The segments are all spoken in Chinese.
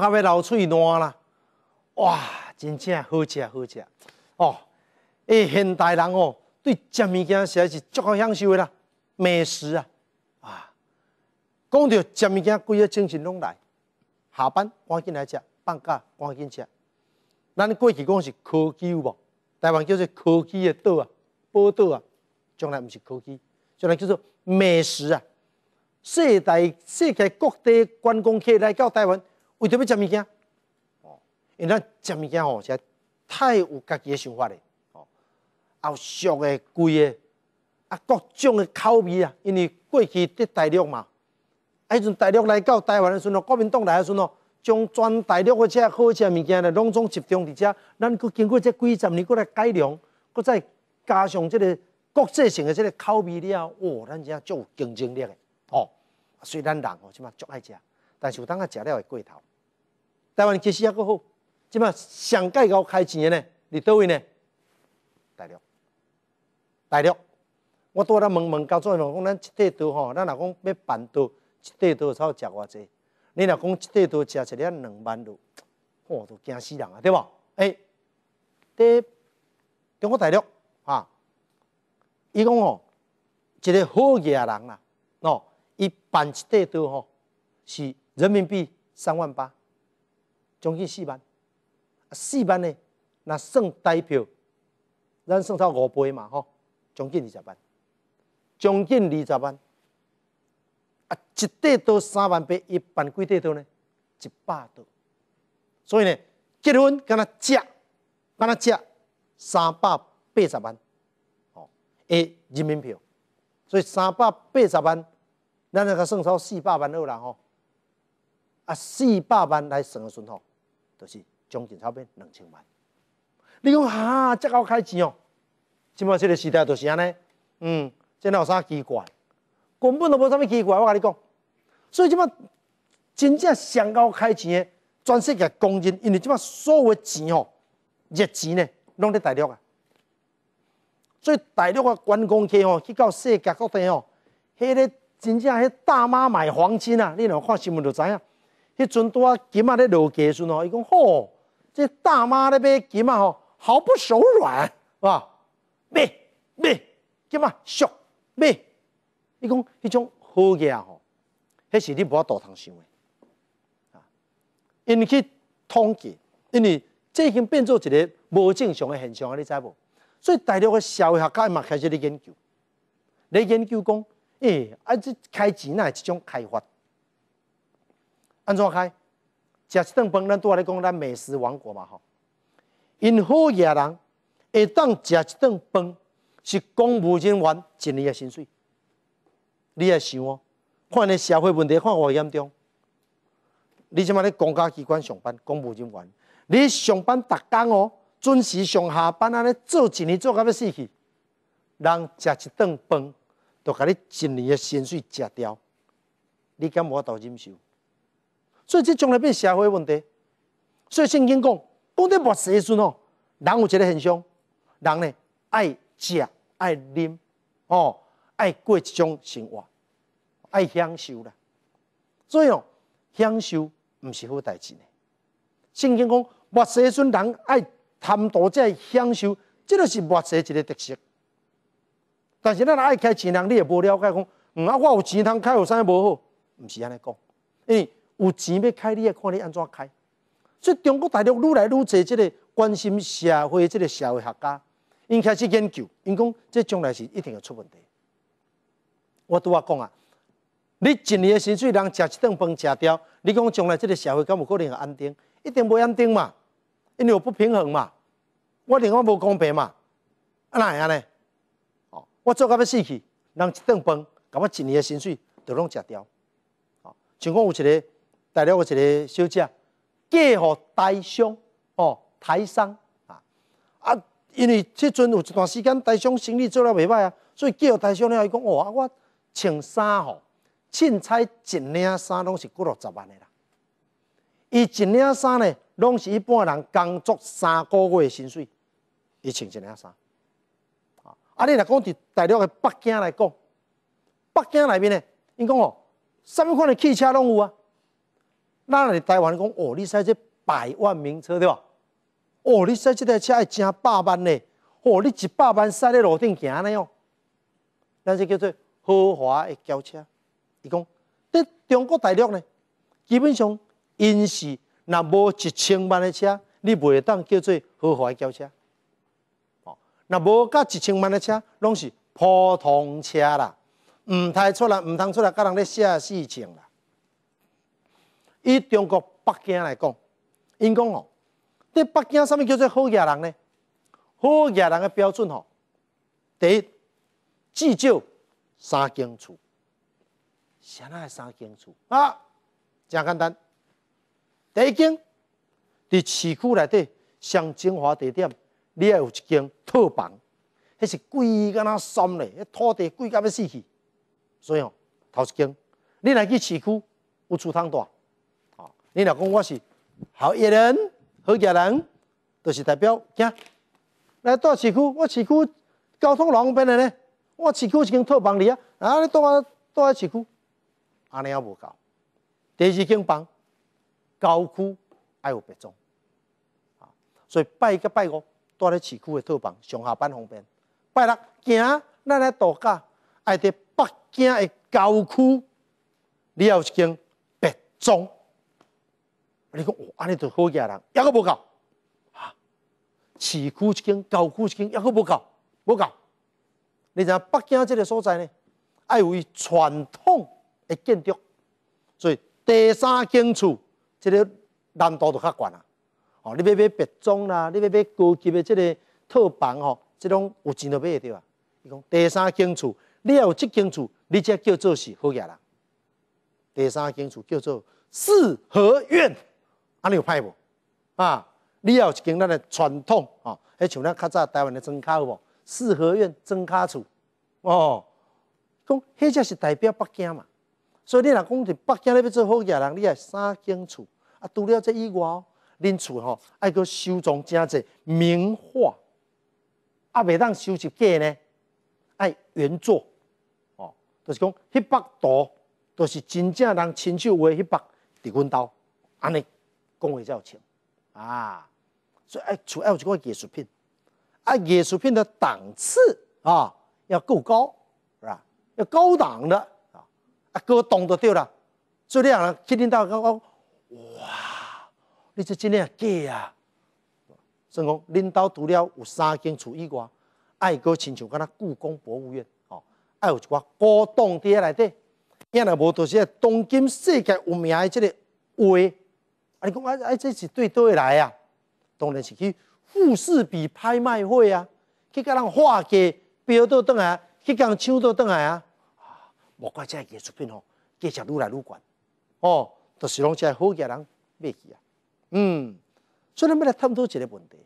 要流嘴暖啦！哇，真正好食，好食哦！诶，现代人哦，对食物件实在是足够享受的啦。美食啊，啊，讲到食物件，规个精神拢来。下班赶紧来吃，放假赶紧吃。咱过去讲是科技有无？台湾叫做科技的岛啊，宝岛啊，将来毋是科技，将来叫做美食啊。世界，世界各地观光客来到台湾。为着要食物件，哦，因咱食物件吼，是太有家己的想法嘞，哦，有俗的、贵的，啊，各种的口味啊，因为过去伫大陆嘛，啊，迄阵大陆来到台湾的时阵哦，国民党来的时阵哦，将全大陆的只好吃物件咧，拢总集中伫遮，咱佮经过这几十年过来改良，佮再加上即个国际性的即个口味了，哦，咱正足有竞争力的，哦，所以咱哦，即嘛足爱食。但是有当啊食了会过头，台湾其实也够好。即嘛上届较开钱的呢？伫倒位呢？大陆，大陆，我拄好问问交作朋友，讲咱一块桌吼，咱若讲要办桌，一袋刀，有食偌济？你若讲一块桌食一粒两万路，我都惊死人啊，对不？诶，伫中国大陆啊，伊讲吼，一个好嘢人啦，喏，伊办一块桌吼是。人民币三万八，将近四万，四万呢？那算代票，咱算到五倍嘛吼，将近二十万，将近二十万，啊，一袋都三万八，一办几袋都呢？一百多，所以呢，结婚跟他借，跟他借三百八十万，诶，人民币，所以三百八十万，咱那个算到四百万二啦吼。啊，四百万来算的损耗，就是将近差不多两千万。你讲哈，这够开始，哦！即马这个时代就是安尼，嗯，真有啥奇怪？根本都无啥物奇怪。我跟你讲，所以即马真正上到开始，的，全世界公认，因为即马所有钱哦，热钱呢，拢在大陆啊。所以大陆的观光客哦，去到世界各地哦，迄个真正迄大妈买黄金啊，你若看新闻就知影。迄阵拄啊，金仔咧落诶时阵吼，伊讲吼，这大妈咧买金仔吼毫不手软，是吧？买咩金仔俗咩？伊讲迄种好假吼，迄是你无法度通想诶。啊，因为去统计，因为这已经变做一个无正常诶现象，你知无？所以大陆诶社会学家嘛开始咧研究，咧研究讲，诶，啊这开钱啊，一种开发。安怎开？食一顿饭，咱拄仔来讲咱美食王国嘛吼。因好野人会当食一顿饭，是公务人员一年诶薪水。你也想哦？看恁社会问题看偌严重，你即嘛咧公家机关上班，公务人员，你上班逐工哦，准时上下班安尼做一年做甲要死去，人食一顿饭，就甲你一年诶薪水食掉，你敢无法度忍受？所以这将来变社会问题。所以圣经讲，讲到末世阵哦，人有一个现象，人呢爱食爱啉哦，爱过一种生活，爱享受啦。所以哦，享受毋是好代志呢。圣经讲，末世阵人爱贪图者享受，这个是末世一个特色。但是咱爱开钱，人，你也无了解讲，嗯啊，我有钱通开有啥无好？毋是安尼讲，哎。有钱要开，你也看你安怎开。所以中国大陆愈来愈多即个关心社会、即个社会学家，因开始研究，因讲这将来是一定要出问题。我拄啊讲啊，你一年的薪水，人食一顿饭食掉，你讲将来即个社会敢有可能会安定？一定无安定嘛，因为不平衡嘛。我另外无公平嘛，啊哪样呢？哦，我做甲要死去，人一顿饭，感觉一年的薪水都拢食掉。哦，像我有一个。大陆一个小姐，嫁叫台商哦，台商啊啊，因为即阵有一段时间台商生意做了袂歹啊，所以嫁叫台商咧，伊讲哦啊，我穿衫吼，凊彩一领衫拢是几多十万的啦。伊一领衫咧，拢是一般人工作三个月薪水，伊穿一领衫。啊，啊，你若讲，伫大陆的北京来讲，北京内面咧，伊讲哦，什么款的汽车拢有啊。那人台湾讲哦，你说这百万名车对吧？哦，你说这台车是真百万呢？哦，你一百万塞在路顶行嘞哦，那是叫做豪华的轿车。伊讲，伫中国大陆呢，基本上因是若无一千万的车，你袂当叫做豪华轿车。哦，那无加一千万的车拢是普通车啦，唔太出来，唔通出来跟人咧写事情啦。以中国北京来讲，因讲吼，在北京，什物叫做好业人呢？好业人的标准吼，第一，至少三间厝，啥在还三间厝啊，真简单。第一间，伫市区内底上精华地点，你爱有一间套房，迄是贵敢若深嘞，迄土地贵甲要死去，所以吼，头一间，你来去市区有厝通住。你若讲我是好野人，好野人，著是代表。你来住市区，我市区交通方便呢。我市区一间套房哩啊，啊，你住啊住啊市区，安尼也无够。第二间房，郊区爱有别种。啊，所以拜个拜五住咧市区的套房，上下班方便。拜六，行，咱来度假，爱伫北京的郊区，你也有一间别种。你讲哇安尼著好额人抑佫无够市区一间郊区一间抑佫无够无够你知影北京即个所在呢爱为传统诶建筑所以第三间厝即个难度就较悬啊哦你要买别种啦你要买高级的即个套房哦即种有钱著买会著啊伊讲第三间厝你要有即间厝你则叫做是好额人第三间厝叫做四合院安你有歹无？啊，你有一间咱的传统迄像咱较早台湾的砖卡有无？四合院砖卡厝哦，讲迄只是代表北京嘛。所以你若讲伫北京咧要做好家人，你系三间厝，啊，除了这以外，恁厝吼爱搁收藏真济名画，啊，袂当收集假呢？爱原作哦，就是讲迄幅图，都是真正人亲手画迄幅，伫阮兜，安尼。工艺较精，啊，所以哎，除爱有一个艺术品，啊，艺术品的档次啊要够高，是吧？要高档的啊，啊高档就对了，所以你讲，今天大家讲，哇，你这真的假啊，像讲领导除了有三间厝以外，爱哥亲像敢那故宫博物院，哦，爱有一挂高档店内底，也来无多些东京世界有名的这个画。啊，你讲，啊啊，这是对对来啊！当然是去富士比拍卖会啊，去甲人画价标到倒来，去甲人抢到倒来啊！莫怪这艺术品哦，价值愈来愈悬哦，著是拢遮好家人买去啊。嗯，所以你要来探讨一个问题：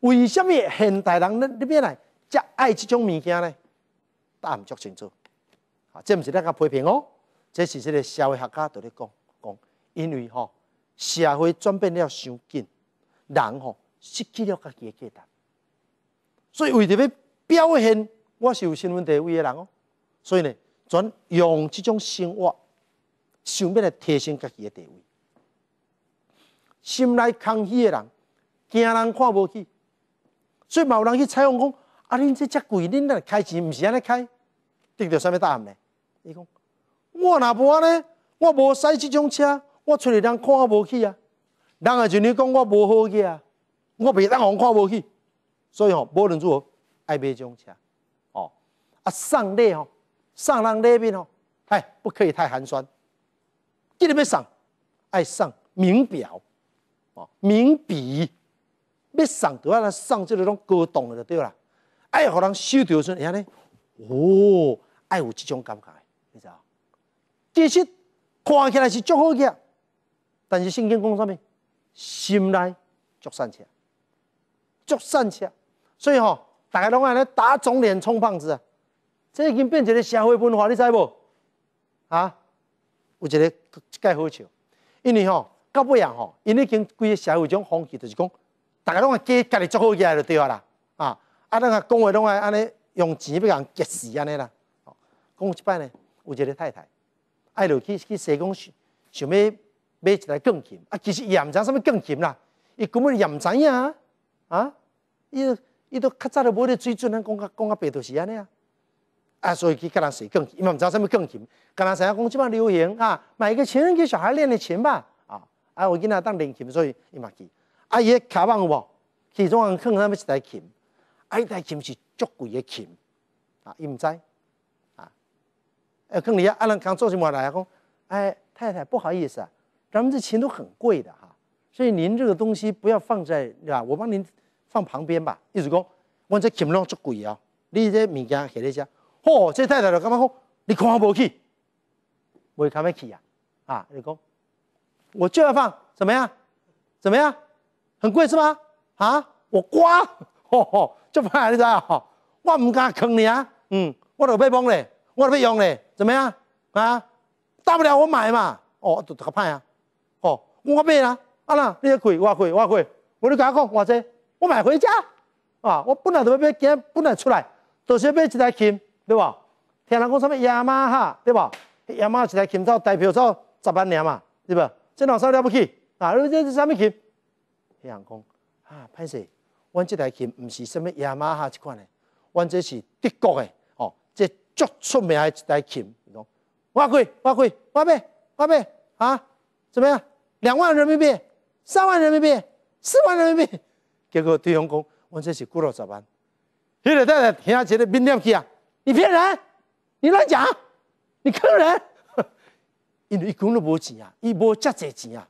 为什么现代人恁恁要来遮爱这种物件呢？答案足清楚啊，这毋是咱个批评哦，这是即个社会学家在咧讲讲，因为吼。社会转变了伤紧，人吼失去了家己的价值，所以为着要表现，我是有身份地位的人哦。所以呢，转用这种生活，想欲来提升家己的地位。心内空虚的人，惊人看不起，所以嘛有人去采访讲：“啊，恁这遮贵，恁那开钱唔是安尼开，得到什么答案呢？”伊讲：“我哪不呢？我无开这种车。”我出去人看我无起啊，人也是你讲我无好起啊，我被人看无起，所以吼，无论如何爱买种车，哦，啊送礼吼，送人礼品吼，哎，不可以太寒酸，记得要送，爱上名表，哦，名笔，要送都要来上这种高档的就对啦，爱互人手头顺安尼，哦，爱有这种感觉，你知道？其实看起来是足好起啊。但是圣经讲啥物？心内足善巧，足善巧。所以吼，大家拢爱咧打肿脸充胖子啊！这已经变成个社会文化，你知无？啊，有一个个好笑，因为吼，到尾啊吼，因已经规个社会种风气，就是讲，大家拢爱家己做好起来就对啦。啊，啊，咱啊讲话拢爱安尼用钱要人结死安尼啦。讲一摆呢，有一个太太，爱落去去写讲，想欲。买一台钢琴啊！其实伊也毋知啥物钢琴啦，伊根本也毋知影啊！伊伊都较早都无个水准，咱讲较讲较白读是安尼啊，啊，所以去甲人学钢琴，伊嘛毋知啥物钢琴，甲人成讲即摆流行啊，买个琴给小孩练练琴吧啊！啊，我囡仔当练琴，所以伊嘛去。啊，伊卡开有无？其中人囥啥物一台琴？啊，迄台琴是足贵个琴啊！伊毋知啊？啊，经理啊，啊，侬讲做啥么来啊？讲哎，太太不好意思。啊。咱们这钱都很贵的哈，所以您这个东西不要放在，对吧？我帮您放旁边吧。一直讲，我这金龙这贵啊，你这物件给在家。嚯，这太太了干嘛哭？你看不起，没看不起啊？啊，你讲，我就要放，怎么样？怎么样？很贵是吗？啊，我刮，嚯嚯，就派你知啊，我唔敢坑你啊，嗯，我都被帮嘞，我都被用嘞，怎么样？啊，大不了我买嘛，哦，就派啊。我买啦，啊啦！你贵，我贵，我贵，我你甲我讲，我说我买回家啊！我本来都要买，今本来出来就是买一台琴，对吧？听人讲什么雅马哈，对吧？雅马哈一台琴，走代票走十万年嘛，对吧？即当啥了不起啊！你这是啥物琴？听人讲啊，潘 Sir，我这台琴唔是什么雅马哈这款的，我这是德国的哦，这足出名的一台琴。讲我贵，我贵，我买，我买啊！怎么样？两万人民币，三万人民币，四万人民币。结果对方讲：“我这是雇了十万。”“你来得，现在这里面掉去啊！”“你骗人，你乱讲，你坑人。”因为一公都无钱啊，一无遮侪钱啊，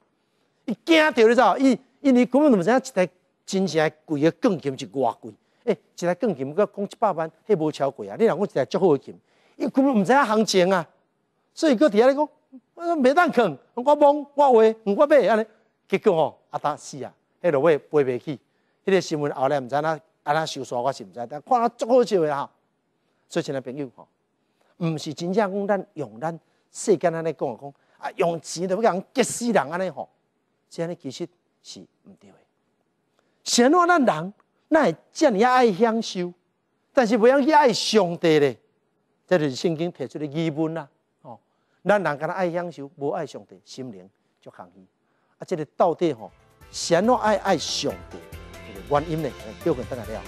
伊惊到你知道，因因为根本都毋知一台真正贵个钢琴是偌贵。哎，一台钢琴要讲七八万，迄无超贵啊。你两讲一台足好的琴，伊根本毋知行情啊，所以搁底下咧讲。我说没当扛，我忙我话我买安尼，结果吼阿达死啊，迄落尾背未起，迄个新闻后来毋知哪安怎收煞，我是毋知，但看了足好笑的吼，所以亲爱朋友吼，毋是真正讲咱用咱世间安尼讲诶，讲，啊用钱都甲讲，急死人安尼吼，这安尼其实是毋对的。现在咱人，会遮尔爱享受，但是袂晓去爱上帝咧，这就是圣经提出的疑问啦。咱人敢若爱享受，无爱上帝，心灵就空虚。啊，这个到底吼，谁若爱爱上帝，这个原因呢？要看在哪聊。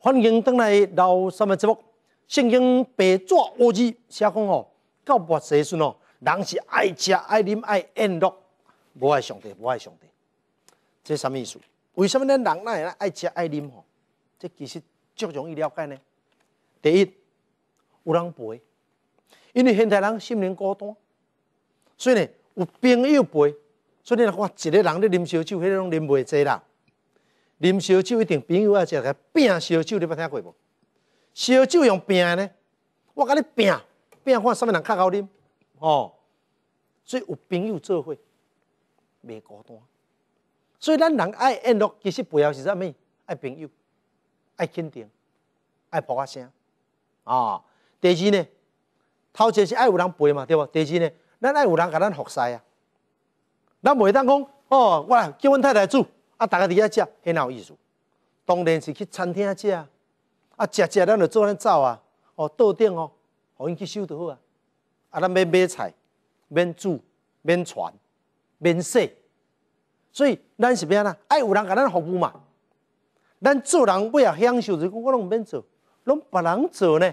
欢迎进来，到三毛节目？圣经白纸乌鸡，小孔哦，够不时阵哦。人是爱食、爱啉、爱娱乐，无爱上帝，无爱上帝，这啥意思？为什么咱人那会爱食、爱啉吼？这其实足容易了解呢。第一，有人陪，因为现代人心灵孤单，所以呢有朋友陪。所以你看，一个人咧啉烧酒，迄个拢啉袂济啦。啉烧酒一定朋友爱食个拼烧酒，你捌听过无？烧酒用拼呢？我甲你拼，拼看啥物人较好啉。哦，所以有朋友做伙，未孤单。所以咱人爱安乐，其实背后是啥物？爱朋友，爱肯定，爱博下声啊。第二呢，头前是爱有人陪嘛，对无？第二呢，咱爱有人甲咱服侍啊。咱袂当讲哦，我来叫阮太太煮啊，大家伫遐食，很有意思。当然是去餐厅食啊，啊，食食咱就做咱走啊。哦，桌顶哦，互因去收就好啊。啊，咱免买菜，免煮，免传，免洗，所以咱是变啊，爱有人甲咱服务嘛。咱做人不要享受，是讲我拢免做，拢别人做呢。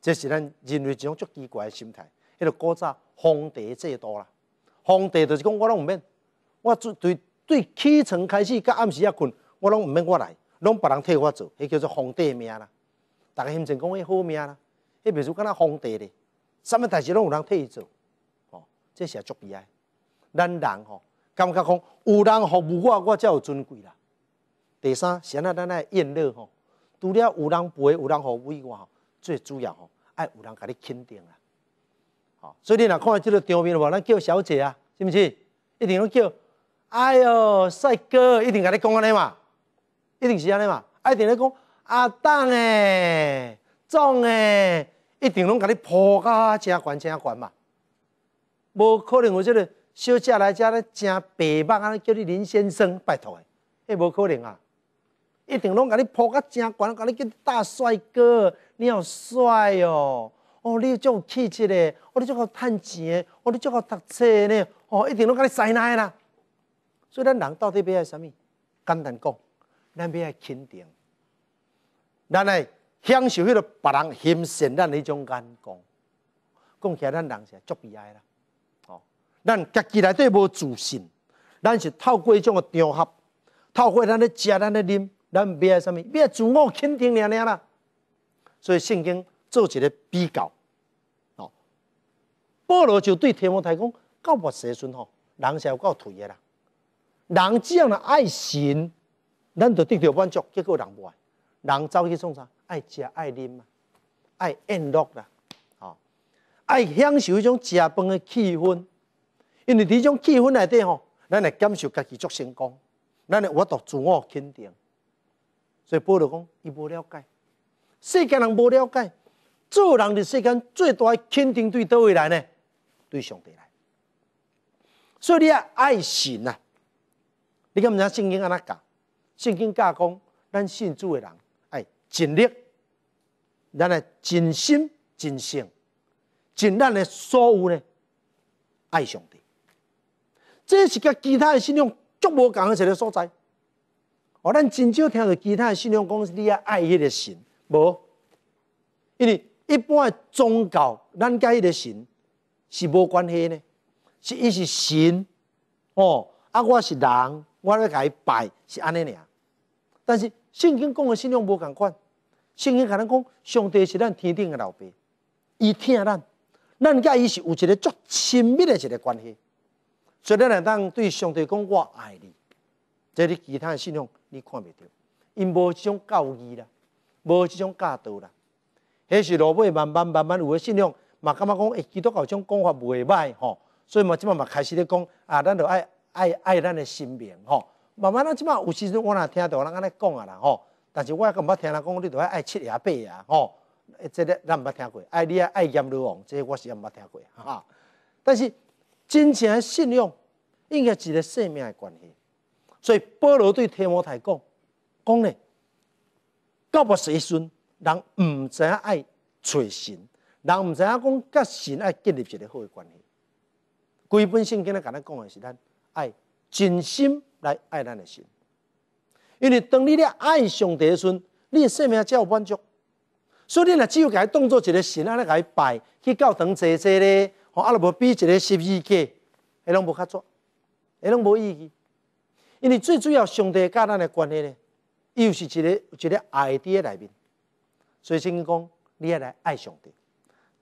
这是咱人类一种足奇怪的心态。迄个古早，皇帝制度啦，皇帝就是讲我拢毋免，我从对对起床开始到暗时啊困，我拢毋免我来，拢别人替我做，迄叫做皇帝命啦。逐个心情讲迄好命啦，迄未如敢若皇帝咧。什么代志拢有人替伊做，吼，这是足悲哀。咱人吼，感觉讲有人服务我，我才有尊贵啦。第三，现在咱爱炎乐吼，除了有人陪，有人服务以外吼，最主要吼，爱有人甲你肯定啦。哦，所以你若看到这个场面的话，咱叫小姐啊，是毋是？一定拢叫，哎哟，帅哥，一定甲你讲安尼嘛，一定是安尼嘛，爱定咧讲，阿蛋诶，壮诶。一定拢甲你铺个真悬真悬嘛，无可能有即个小姐来遮咧真白目尼叫你林先生拜托诶，迄无可能啊！一定拢甲你铺个真悬，甲你叫大帅哥，你好帅哦，哦你有这气质诶，哦你这个趁钱诶，哦你这个读册诶咧，哦一定拢甲你塞奶啦。所以咱人到底要爱啥物？简单讲，咱要爱肯定，咱来。享受迄个别人欣羡咱迄种眼光，讲起来咱人是足悲哀啦。哦，咱家己内底无自信，咱是透过迄种个场合，透过咱咧食、咱咧啉，咱别啥物，别自我肯定了了啦。所以圣经做一个比较，哦，保罗就对提摩太讲：，到莫世尊吼，人是有够颓的啦。人只要若爱神，咱就得到满足，结果人无爱。人走去做啥？爱食爱啉嘛，爱安乐啦，好，爱享受迄种食饭的气氛，因为呢种气氛内底吼，咱会感受家己做成功，咱会我读自我肯定。所以保罗讲，伊无了解，世间人无了解，做人伫世间最大的肯定对叨位来呢？对上帝来。所以你啊，爱神啊！你敢毋知圣经安怎讲？圣经教讲，咱信主的人。尽力，咱来尽心尽性，尽咱诶所有诶爱上帝。这是甲其他的信仰足无共的一个所在。哦，咱真少听到其他的信仰讲你爱迄个神，无？因为一般的宗教，咱甲迄个神是无关系呢，是伊是神，哦，啊我是人，我甲伊拜是安尼尔，但是。圣经讲的信仰无共款。圣经甲能讲上帝是咱天顶的老爸，伊疼咱，咱甲伊是有一个足亲密的一个关系。所以咱来当对上帝讲我爱你，这你其他的信仰你看袂到，因无即种教义啦，无即种教导啦，迄是落尾慢慢慢慢有的信仰。嘛，感觉讲基督教种讲法袂歹吼，所以嘛，即满嘛开始咧讲啊，咱着爱爱爱咱的生命吼。慢慢啊，即摆有时阵我也听到人安尼讲啊啦吼，但是我也毋捌听人讲你着爱七呀八呀吼，即个咱毋捌听过，爱利爱阎罗王，即个我是也毋捌听过哈 哈。但是真正诶信仰应该是一个生命的关系，所以保罗对天王太讲，讲呢，教不时阵人毋知影爱找神，人毋知影讲甲神爱建立一个好诶关系。归本性，经咧，甲咱讲诶是咱爱真心。来爱咱的心，因为当你咧爱上帝的阵，你生命才有满足。所以你若只有伊当做一个神甲来拜去教堂坐坐咧，吼，阿拉无比一个十字架，迄拢无较作，迄拢无意义。因为最主要，上帝甲咱的关系咧，又是一个一个爱诶内面。所以圣经讲，你要来爱上帝。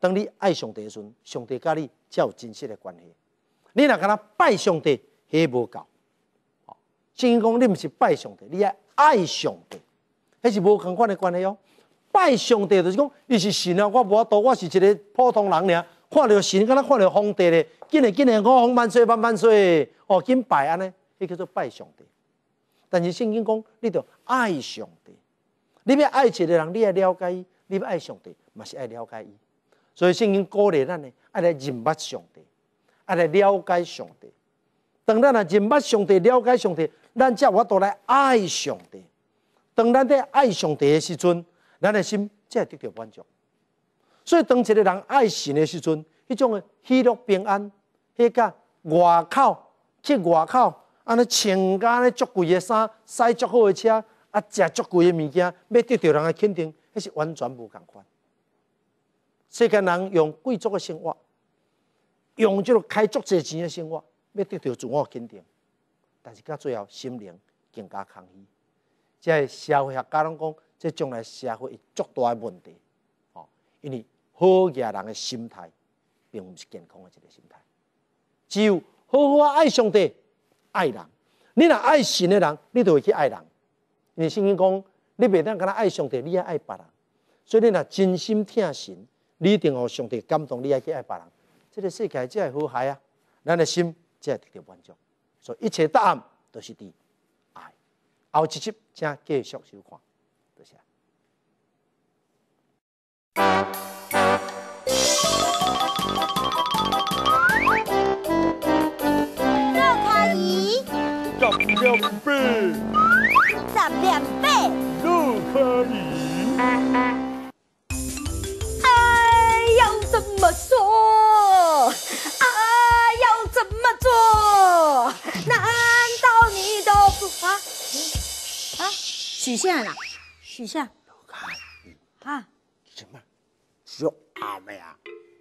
当你爱上帝时阵，上帝甲你才有真实的关系。你若甲他拜上帝，迄无够。圣经讲你毋是拜上帝，你系爱上帝，迄是无同款的关系哦。拜上帝就是讲，伊是神啊，我无多，我是一个普通人尔，看到神敢若看到皇帝咧，今日今日我皇万岁万万岁，哦，紧拜安尼，迄叫做拜上帝。但是圣经讲，你着爱上帝，你要爱一个人，你要了解伊，你要爱上帝，嘛是爱了解伊。所以圣经鼓励咱呢，爱来认捌上帝，爱来了解上帝。等咱若认捌上帝，了解上帝。咱遮我都来爱上帝，当咱在爱上帝的时阵，咱的心才会得到满足。所以当一个人爱神的时阵，迄种诶喜乐平安，迄个外口去外口，安尼穿安咧足贵诶衫，驶足好诶车，啊食足贵诶物件，要得到人诶肯定，迄是完全无共款。世间人用贵族诶生活，用即个开足侪钱诶生活，要得到自我肯定。但是到最后，心灵更加空虚。个社会学家拢讲，这将来社会一足大的问题，哦，因为好些人的心态，并不是健康的一个心态。只有好好爱上帝、爱人，你若爱神的人，你就会去爱人。因为圣经讲，你不但跟他爱上帝，你也爱别人。所以你若真心疼神，你一定互上帝感动，你也去爱别人。这个世界真系好谐啊，咱的心真系得到满足。所以一切答案都是 d 爱。后一集请继续收看，多谢。十两倍，十两倍，六卡一，哎，要怎么说？许下了，许下。啊，什么？说阿妹啊！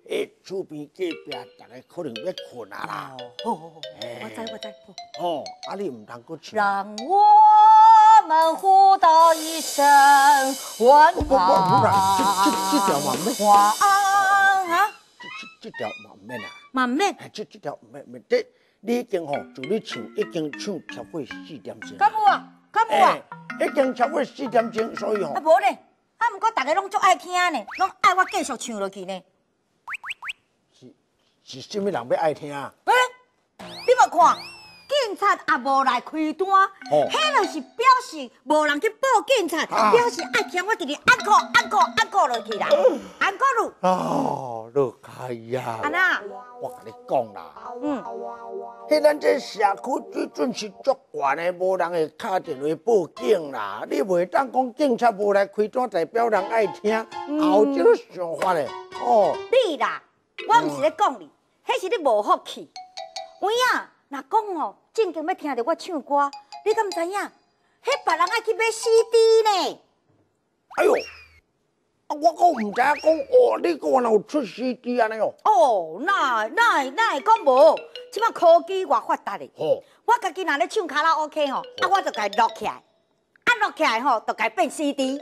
哎，厝边这边，大家可能要困难啦。哦，我在，我在。哦，阿你唔能够去。让我们互道一声晚安。不不不这这这条嘛没。晚安啊！这这这条嘛没啊。慢点。哎，这这条慢点的，你已经吼，就你唱，已经唱超过四点钟。够唔够？啊，已经超过四点钟，所以吼。啊，无咧，啊，毋过大家拢足爱听咧，拢爱我继续唱落去咧。是是，什么人要爱听啊？哎，你莫看。警察也无来开单，迄就是表示无人去报警察，表示爱听我直直按姑按姑按姑落去啦，阿姑路。哦，落开呀。阿娜，我跟你讲啦，嗯，迄咱这社区最准是足悬的，无人会敲电话报警啦。你袂当讲警察无来开单，代表人爱听，有这个想法嘞。哦，你啦，我唔是咧讲你，迄是你无福气。有影，若讲哦。正经要听着我唱歌，你敢毋知影？嘿，别人爱去买 CD 呢。哎呦，我毋知影讲哦！你讲我哪有出 CD 安尼哦？哦，哪哪哪会讲无？即摆科技偌发达哩。哦，我家己若咧唱卡拉 OK 吼，啊，我就家录起来，啊，录起来吼，就家变 CD。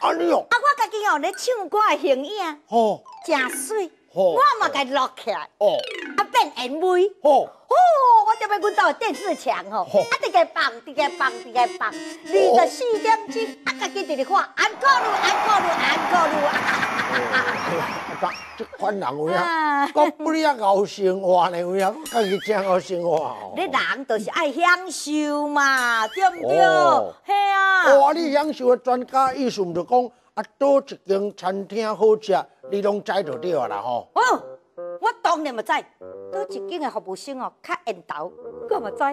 哎哦，啊，我家己吼咧唱歌嘅形影，吼，真水，吼、我嘛家录起来，哦，啊，变 MV，吼。我对面阮家的电视墙吼，啊，直个放，一直个放，一直个放，二十四点钟，啊，家己直直看，安古路，安古路，安古路。啊，这款人有影，国不哩熬生活呢，有呀，家己真好生活你人就是爱享受嘛，对不对？嘿啊！哇，你享受的专家意思咪就讲，啊，多一间餐厅好食，你拢知就对啦吼。我当然嘛知，都一间的服务生哦，较烟投，我嘛知。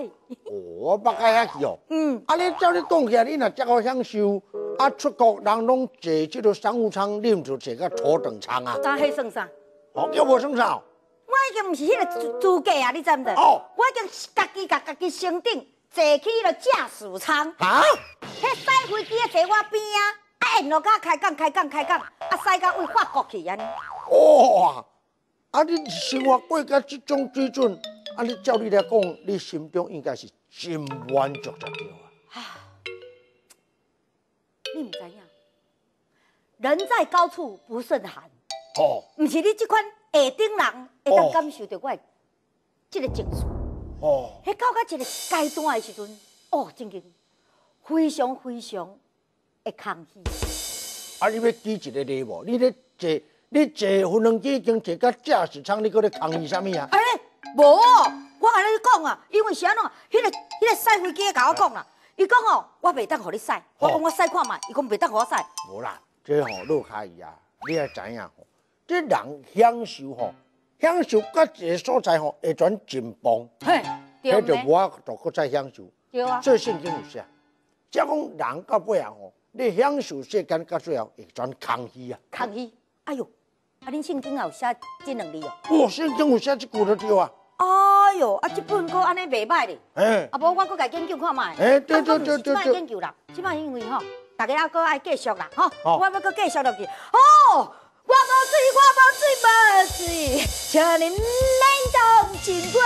哦，北街也是哦。嗯，啊，你照你讲起来，你若这个享受，啊，出国人拢坐这个商务舱，你毋就坐个头等舱啊？但系算啥？哦，又无算啥？我已经毋是迄个资格啊，你知毋知？哦。我已经家己甲家己升顶，坐起个驾驶舱。啊？迄飞飞机啊，坐我边啊，啊，按落去开讲开讲开讲，啊，塞到位法国去安尼。哇！啊！你生活过到这种水准，啊！你照你来讲，你心中应该是真满足足着啊，你唔知影？人在高处不胜寒。哦。唔是你即款下等人会当感受到我即个情绪。哦。迄到到一个阶段的时阵，哦，真经非常非常会抗拒。啊！你要举一个礼物，你咧坐。你坐无人机已经坐到驾驶舱，你搁咧抗议啥物啊？哎，无，哦，我挨你讲啊，因为啥弄啊？迄个迄个赛飞机个，甲我讲啦，伊讲哦，我袂当互你赛，我讲我赛看嘛，伊讲袂当互我赛。无啦，这吼老卡伊啊，你也知影吼，这人享受吼，享受个一个所在吼，会转紧绷，嘿，对不迄就无法度再享受，对啊，这神经有啥？即讲人个背后哦，你享受世间到最后会转抗议啊，抗议，哎呦！啊，恁信工有啥这能力哦？我信工有写这鼓得跳啊？哎呦，啊，这本歌安尼袂歹咧。哎，啊，无我搁研究看卖。哎，对对对对对。研究啦，即卖因为吼，大家还搁爱继续啦，吼。我要搁继续落去。哦，我无水，我无醉，不水，请你唔免当情歌。